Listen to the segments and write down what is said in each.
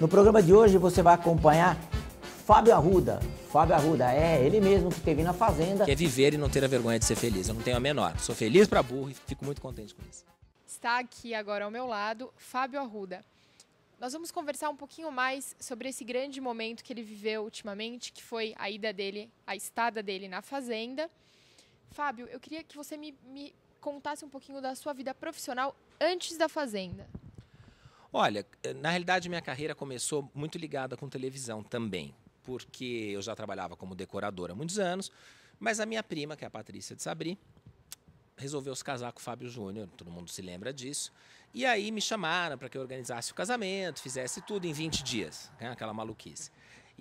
No programa de hoje você vai acompanhar Fábio Arruda. Fábio Arruda, é ele mesmo que teve na Fazenda. Que é viver e não ter a vergonha de ser feliz. Eu não tenho a menor. Sou feliz para burro e fico muito contente com isso. Está aqui agora ao meu lado Fábio Arruda. Nós vamos conversar um pouquinho mais sobre esse grande momento que ele viveu ultimamente, que foi a ida dele, a estada dele na fazenda. Fábio, eu queria que você me, me contasse um pouquinho da sua vida profissional antes da fazenda. Olha, na realidade minha carreira começou muito ligada com televisão também, porque eu já trabalhava como decoradora há muitos anos, mas a minha prima, que é a Patrícia de Sabri, resolveu se casar com o Fábio Júnior, todo mundo se lembra disso. E aí me chamaram para que eu organizasse o casamento, fizesse tudo em 20 dias, né? aquela maluquice.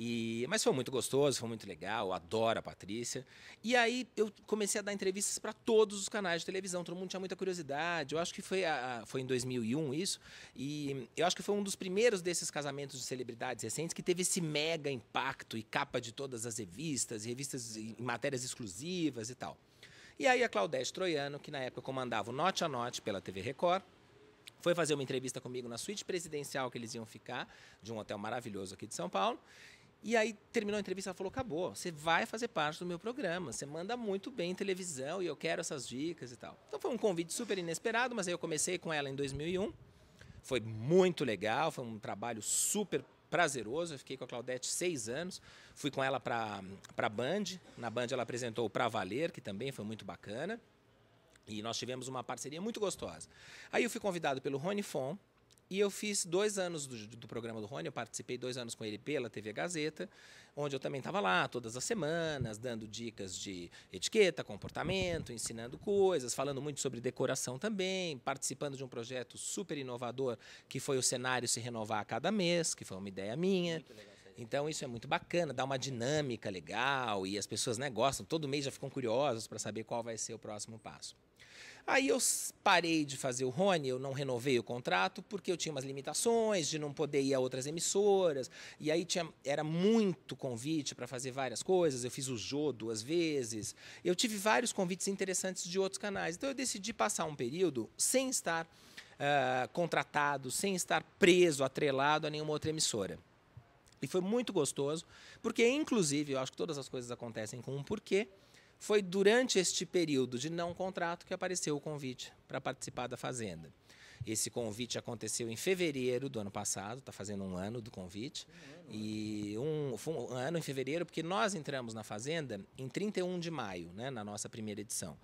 E, mas foi muito gostoso, foi muito legal, eu adoro a Patrícia. E aí eu comecei a dar entrevistas para todos os canais de televisão, todo mundo tinha muita curiosidade. Eu acho que foi, a, foi em 2001 isso, e eu acho que foi um dos primeiros desses casamentos de celebridades recentes que teve esse mega impacto e capa de todas as revistas, revistas em matérias exclusivas e tal. E aí a Claudete Troiano, que na época comandava o Note a Note pela TV Record, foi fazer uma entrevista comigo na suíte presidencial que eles iam ficar, de um hotel maravilhoso aqui de São Paulo. E aí terminou a entrevista, ela falou: acabou, você vai fazer parte do meu programa, você manda muito bem em televisão e eu quero essas dicas e tal. Então foi um convite super inesperado, mas aí eu comecei com ela em 2001. Foi muito legal, foi um trabalho super prazeroso. Eu fiquei com a Claudete seis anos. Fui com ela para a Band. Na Band ela apresentou o Pra Valer, que também foi muito bacana. E nós tivemos uma parceria muito gostosa. Aí eu fui convidado pelo Rony Fon, e eu fiz dois anos do, do, programa do Rony, eu participei dois anos com ele pela TV Gazeta, onde eu também estava lá todas as semanas, dando dicas de etiqueta, comportamento, ensinando coisas, falando muito sobre decoração também, participando de um projeto super inovador que foi o cenário se renovar a cada mês, que foi uma ideia minha. Então isso é muito bacana, dá uma dinâmica legal e as pessoas né, gostam, todo mês já ficam curiosas para saber qual vai ser o próximo passo. Aí eu parei de fazer o Rony, eu não renovei o contrato, porque eu tinha umas limitações de não poder ir a outras emissoras. E aí tinha, era muito convite para fazer várias coisas. Eu fiz o Jô duas vezes. Eu tive vários convites interessantes de outros canais. Então eu decidi passar um período sem estar uh, contratado, sem estar preso, atrelado a nenhuma outra emissora. E foi muito gostoso, porque, inclusive, eu acho que todas as coisas acontecem com um porquê. Foi durante este período de não contrato que apareceu o convite para participar da Fazenda. Esse convite aconteceu em fevereiro do ano passado, está fazendo um ano do convite. Um ano, e um, um, ano em fevereiro, porque nós entramos na Fazenda em 31 de maio, né, na nossa primeira edição.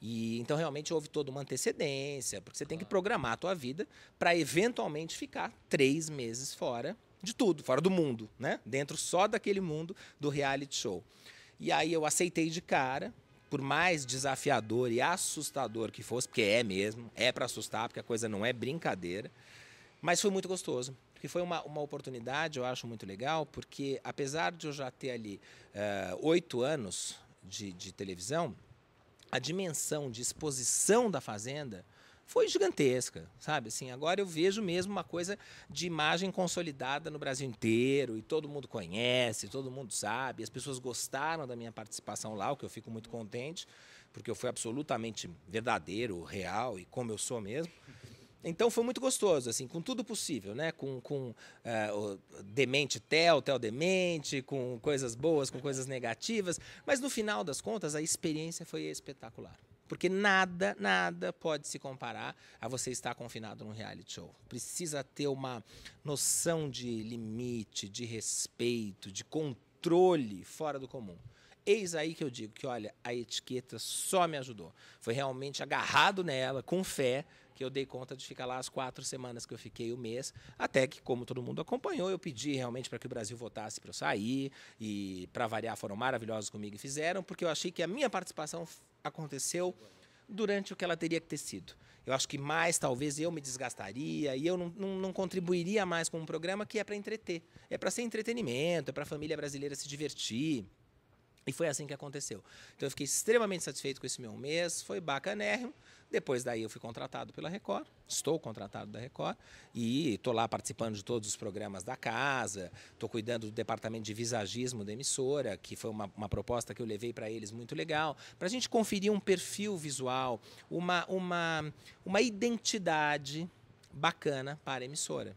E então realmente houve toda uma antecedência, porque você tem que programar a tua vida para eventualmente ficar três meses fora de tudo, fora do mundo, né? Dentro só daquele mundo do reality show. E aí eu aceitei de cara, por mais desafiador e assustador que fosse, porque é mesmo, é para assustar, porque a coisa não é brincadeira, mas foi muito gostoso. Porque foi uma, uma oportunidade, eu acho muito legal, porque apesar de eu já ter ali eh, oito uh, anos de, de televisão, a dimensão de exposição da Fazenda foi gigantesca, sabe? Assim, agora eu vejo mesmo uma coisa de imagem consolidada no Brasil inteiro e todo mundo conhece, todo mundo sabe. As pessoas gostaram da minha participação lá, o que eu fico muito contente, porque eu fui absolutamente verdadeiro, real e como eu sou mesmo. Então foi muito gostoso, assim, com tudo possível, né? Com, com eh, o demente tel, tel demente, com coisas boas, com coisas negativas. Mas no final das contas, a experiência foi espetacular. Porque nada, nada pode se comparar a você estar confinado num reality show. Precisa ter uma noção de limite, de respeito, de controle fora do comum. Eis aí que eu digo que, olha, a etiqueta só me ajudou. Foi realmente agarrado nela, com fé, que eu dei conta de ficar lá as quatro semanas que eu fiquei o mês, até que, como todo mundo acompanhou, eu pedi realmente para que o Brasil votasse para eu sair, e para variar foram maravilhosos comigo e fizeram, porque eu achei que a minha participação aconteceu durante o que ela teria que ter sido. Eu acho que mais talvez eu me desgastaria e eu não, não, não contribuiria mais com um programa que é para entreter. É para ser entretenimento, é para a família brasileira se divertir. E foi assim que aconteceu. Então eu fiquei extremamente satisfeito com esse meu mês, foi bacanérrimo. Depois daí eu fui contratado pela Record, estou contratado da Record e estou lá participando de todos os programas da casa, estou cuidando do departamento de visagismo da emissora, que foi uma, uma proposta que eu levei para eles muito legal, para a gente conferir um perfil visual, uma, uma, uma identidade bacana para a emissora.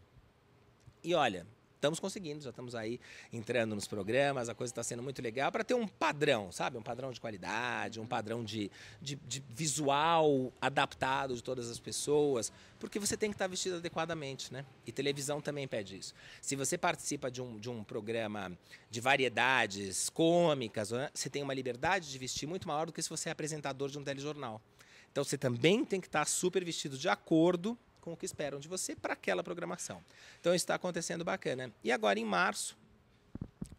E olha, estamos conseguindo, já estamos aí entrando nos programas, a coisa está sendo muito legal para ter um padrão, sabe? Um padrão de qualidade, um uhum. padrão de, de, de, visual adaptado de todas as pessoas, porque você tem que estar tá vestido adequadamente, né? E televisão também pede isso. Se você participa de um, de um programa de variedades cômicas, né? você tem uma liberdade de vestir muito maior do que se você é apresentador de um telejornal. Então você também tem que estar tá super vestido de acordo com o que esperam de você para aquela programação. Então isso está acontecendo bacana. E agora em março,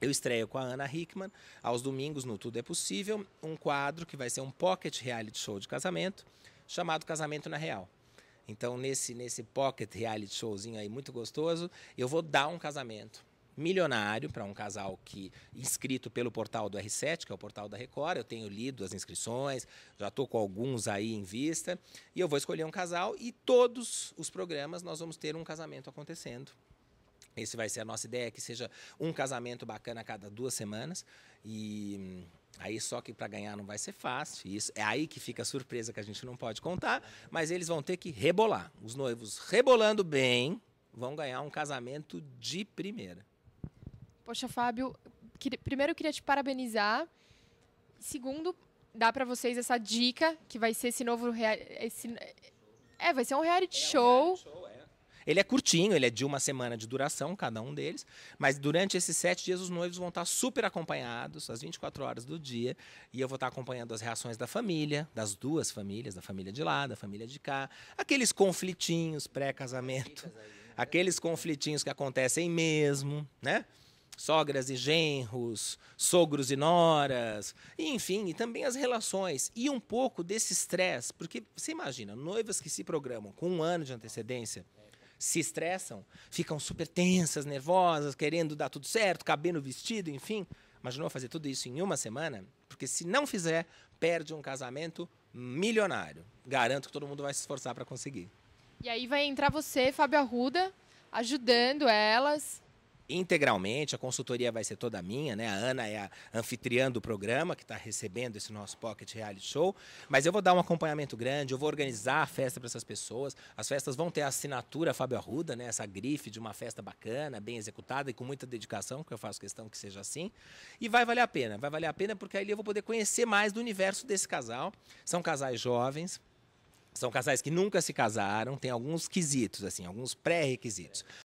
eu estreio com a Ana Hickman, aos domingos no Tudo é Possível, um quadro que vai ser um pocket reality show de casamento, chamado Casamento na Real. Então, nesse, nesse pocket reality showzinho aí muito gostoso, eu vou dar um casamento milionário para um casal que inscrito pelo portal do R7, que é o portal da Record. Eu tenho lido as inscrições, já estou com alguns aí em vista. E eu vou escolher um casal e todos os programas nós vamos ter um casamento acontecendo. Esse vai ser a nossa ideia, que seja um casamento bacana a cada duas semanas. E Aí só que para ganhar não vai ser fácil. Isso é aí que fica a surpresa que a gente não pode contar, mas eles vão ter que rebolar. Os noivos rebolando bem vão ganhar um casamento de primeira. Poxa, Fábio, que, primeiro eu queria te parabenizar. Segundo, dar para vocês essa dica que vai ser esse novo esse, é, vai ser um reality é show. Um reality show é. Ele é curtinho, ele é de uma semana de duração, cada um deles. Mas durante esses sete dias, os noivos vão estar super acompanhados, às 24 horas do dia. E eu vou estar acompanhando as reações da família, das duas famílias, da família de lá, da família de cá. Aqueles conflitinhos pré-casamento. Né? Aqueles conflitinhos que acontecem mesmo, né? sogras e genros, sogros e noras, enfim, e também as relações e um pouco desse estresse, porque você imagina, noivas que se programam com um ano de antecedência se estressam, ficam super tensas, nervosas, querendo dar tudo certo, caber no vestido, enfim. Imaginou fazer tudo isso em uma semana? Porque se não fizer, perde um casamento milionário. Garanto que todo mundo vai se esforçar para conseguir. E aí vai entrar você, Fábio Arruda, ajudando elas integralmente. A consultoria vai ser toda minha, né? A Ana é a anfitriã do programa que está recebendo esse nosso Pocket Reality Show. Mas eu vou dar um acompanhamento grande, eu vou organizar a festa para essas pessoas. As festas vão ter a assinatura Fábio Arruda, né? Essa grife de uma festa bacana, bem executada e com muita dedicação, que eu faço questão que seja assim. E vai valer a pena, vai valer a pena porque ali eu vou poder conhecer mais do universo desse casal. São casais jovens, são casais que nunca se casaram, tem alguns quesitos, assim, alguns pré-requisitos.